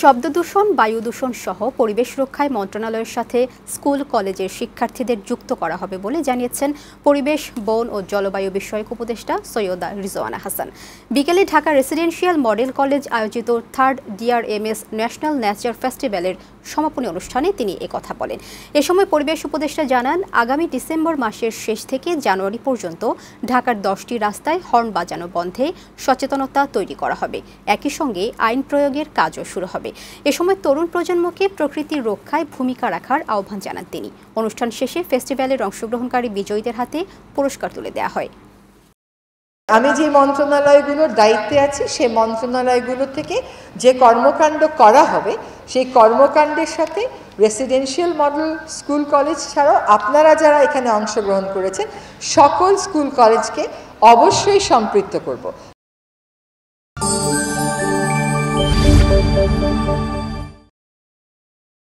শব্দ দূষণ বায়ু দূষণ সহ পরিবেশ রক্ষায় মন্ত্রণালয়ের সাথে স্কুল কলেজের শিক্ষার্থীদের যুক্ত করা হবে বলে জানিয়েছেন পরিবেশ বন ও জলবায়ু বিষয়ক উপদেষ্টা সৈয়দা রিজওয়ানা হাসান বিকেলে ঢাকা রেসিডেন্সিয়াল মডেল কলেজ আয়োজিত থার্ড ডিআরএমএস ন্যাশনাল ন্যাচার ফেস্টিভ্যালের সমাপনী অনুষ্ঠানে তিনি কথা বলেন এ সময় পরিবেশ উপদেষ্টা জানান আগামী ডিসেম্বর মাসের শেষ থেকে জানুয়ারি পর্যন্ত ঢাকার দশটি রাস্তায় হর্ন বাজানো বন্ধে সচেতনতা তৈরি করা হবে একই সঙ্গে আইন প্রয়োগের কাজও শুরু হবে এ সময় তরুণ প্রজন্মকে প্রকৃতির রক্ষায় ভূমিকা রাখার আহ্বান জানান তিনি অনুষ্ঠান শেষে ফেস্টিভ্যালের অংশগ্রহণকারী বিজয়ীদের হাতে পুরস্কার তুলে দেওয়া হয় আমি যে মন্ত্রণালয়গুলোর দায়িত্বে আছি সে মন্ত্রণালয়গুলো থেকে যে কর্মকাণ্ড করা হবে সেই কর্মকাণ্ডের সাথে রেসিডেন্সিয়াল মডেল স্কুল কলেজ ছাড়াও আপনারা যারা এখানে অংশগ্রহণ করেছেন সকল স্কুল কলেজকে অবশ্যই সম্পৃক্ত করব